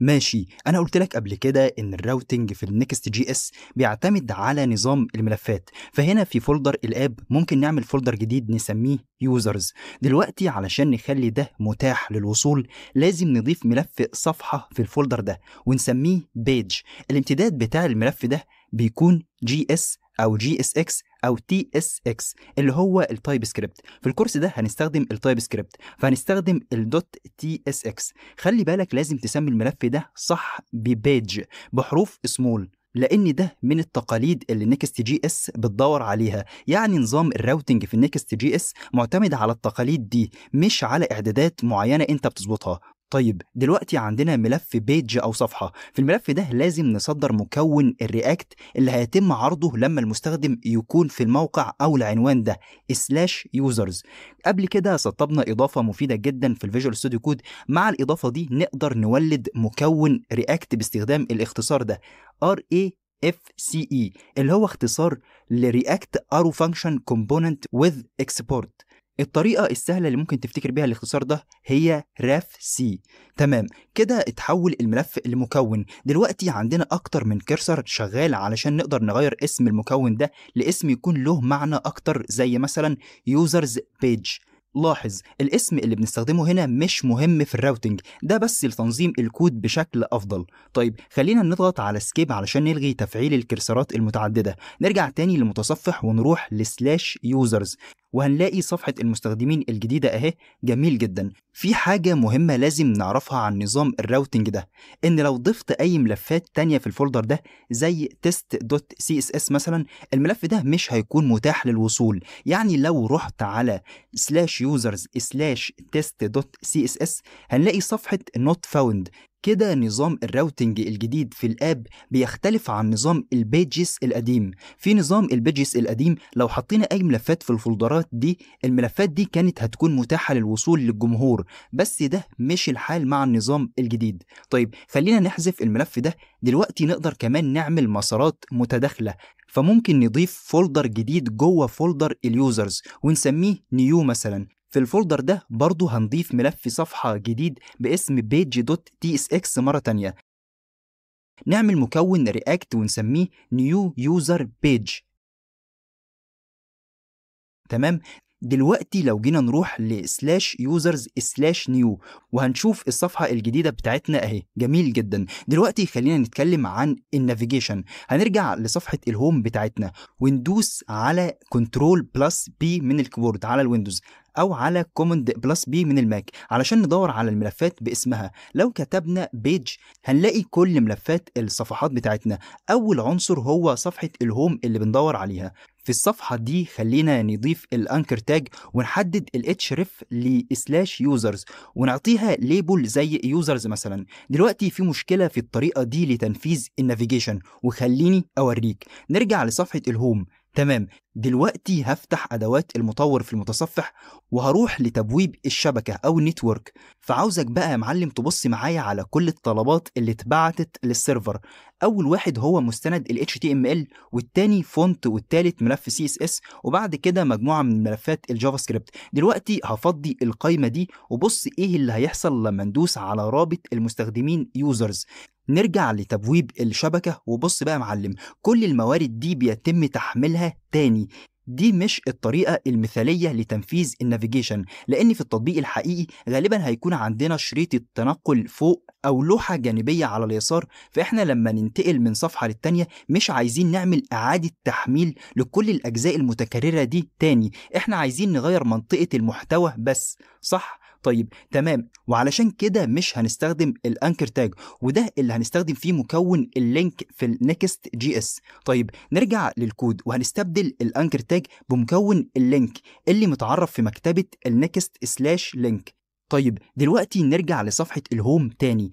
ماشي انا قلت لك قبل كده ان الراوتنج في النكست جي اس بيعتمد على نظام الملفات فهنا في فولدر الاب ممكن نعمل فولدر جديد نسميه يوزرز دلوقتي علشان نخلي ده متاح للوصول لازم نضيف ملف صفحه في الفولدر ده ونسميه بيج الامتداد بتاع الملف ده بيكون جي اس او جي اس اكس او تي اس اكس اللي هو التايب سكريبت في الكورس ده هنستخدم التايب سكريبت فهنستخدم الدوت تي اس اكس خلي بالك لازم تسمي الملف ده صح ببيج بحروف سمول لان ده من التقاليد اللي نيكست جي اس بتدور عليها يعني نظام الراوتنج في نيكست جي اس معتمد على التقاليد دي مش على اعدادات معينه انت بتظبطها طيب دلوقتي عندنا ملف بيج او صفحه في الملف ده لازم نصدر مكون الرياكت اللي هيتم عرضه لما المستخدم يكون في الموقع او العنوان ده سلاش يوزرز قبل كده سطبنا اضافه مفيده جدا في الفيجوال ستوديو كود مع الاضافه دي نقدر نولد مكون رياكت باستخدام الاختصار ده ار اي اف سي اي اللي هو اختصار لرياكت ارو فانكشن كومبوننت وذ اكسبورت الطريقة السهلة اللي ممكن تفتكر بيها الاختصار ده هي راف سي تمام كده اتحول الملف لمكون دلوقتي عندنا أكتر من كرسر شغال علشان نقدر نغير اسم المكون ده لاسم يكون له معنى أكتر زي مثلا يوزرز بيج لاحظ الاسم اللي بنستخدمه هنا مش مهم في الراوتنج ده بس لتنظيم الكود بشكل افضل طيب خلينا نضغط على سكيب علشان نلغي تفعيل الكرسرات المتعدده نرجع تاني للمتصفح ونروح لسلاش يوزرز وهنلاقي صفحة المستخدمين الجديدة أهي جميل جدا في حاجة مهمة لازم نعرفها عن نظام الراوتنج ده إن لو ضفت أي ملفات تانية في الفولدر ده زي test.css مثلا الملف ده مش هيكون متاح للوصول يعني لو رحت على slash users slash test.css هنلاقي صفحة not found كده نظام الراوتنج الجديد في الاب بيختلف عن نظام البيجز القديم في نظام البيجز القديم لو حطينا اي ملفات في الفولدرات دي الملفات دي كانت هتكون متاحه للوصول للجمهور بس ده مش الحال مع النظام الجديد طيب خلينا نحذف الملف ده دلوقتي نقدر كمان نعمل مسارات متداخله فممكن نضيف فولدر جديد جوه فولدر اليوزرز ونسميه نيو مثلا في الفولدر ده برضو هنضيف ملف صفحة جديد باسم page.tsx مرة تانية نعمل مكون React ونسميه new user page تمام دلوقتي لو جينا نروح لسلاش يوزرز سلاش نيو وهنشوف الصفحه الجديده بتاعتنا اهي جميل جدا دلوقتي خلينا نتكلم عن النافيجيشن هنرجع لصفحه الهوم بتاعتنا وندوس على كنترول بلس بي من الكيبورد على الويندوز او على كومند بلس بي من الماك علشان ندور على الملفات باسمها لو كتبنا بيج هنلاقي كل ملفات الصفحات بتاعتنا اول عنصر هو صفحه الهوم اللي بندور عليها في الصفحة دي خلينا نضيف الانكر تاج ونحدد الاتش ريف لسلاش يوزرز ونعطيها ليبل زي يوزرز مثلا دلوقتي في مشكلة في الطريقة دي لتنفيذ النافيجيشن وخليني اوريك نرجع لصفحة الهوم تمام دلوقتي هفتح ادوات المطور في المتصفح وهروح لتبويب الشبكه او النتورك فعاوزك بقى يا معلم تبص معايا على كل الطلبات اللي اتبعتت للسيرفر اول واحد هو مستند ال HTML والتاني فونت والتالت ملف CSS وبعد كده مجموعه من ملفات الجافا سكريبت دلوقتي هفضي القايمه دي وبص ايه اللي هيحصل لما ندوس على رابط المستخدمين يوزرز نرجع لتبويب الشبكة وبص بقى يا معلم كل الموارد دي بيتم تحميلها تاني دي مش الطريقة المثالية لتنفيذ النافيجيشن لأن في التطبيق الحقيقي غالبا هيكون عندنا شريط التنقل فوق أو لوحة جانبية على اليسار فإحنا لما ننتقل من صفحة للتانية مش عايزين نعمل إعادة تحميل لكل الأجزاء المتكررة دي تاني إحنا عايزين نغير منطقة المحتوى بس صح طيب تمام وعلشان كده مش هنستخدم الانكر تاج وده اللي هنستخدم فيه مكون اللينك في النكست جي اس طيب نرجع للكود وهنستبدل الانكر تاج بمكون اللينك اللي متعرف في مكتبه النكست سلاش لينك طيب دلوقتي نرجع لصفحه الهوم تاني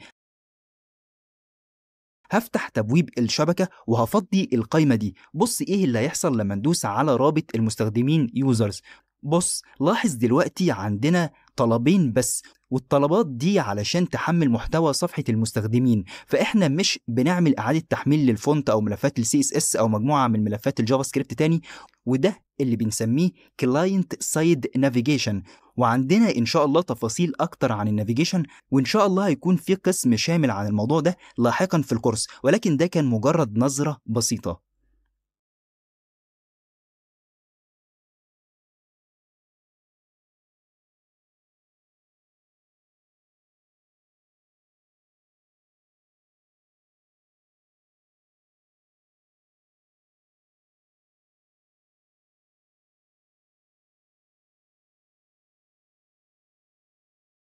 هفتح تبويب الشبكة وهفضي القايمة دي بص ايه اللي هيحصل لما ندوس على رابط المستخدمين يوزرز بص لاحظ دلوقتي عندنا طلبين بس والطلبات دي علشان تحمل محتوى صفحة المستخدمين فإحنا مش بنعمل إعادة تحميل للفونت أو ملفات السي اس اس أو مجموعة من ملفات الجافا سكريبت تاني وده اللي بنسميه كلاينت سايد نافيجيشن وعندنا إن شاء الله تفاصيل أكتر عن النافيجيشن وإن شاء الله هيكون في قسم شامل عن الموضوع ده لاحقا في الكورس ولكن ده كان مجرد نظرة بسيطة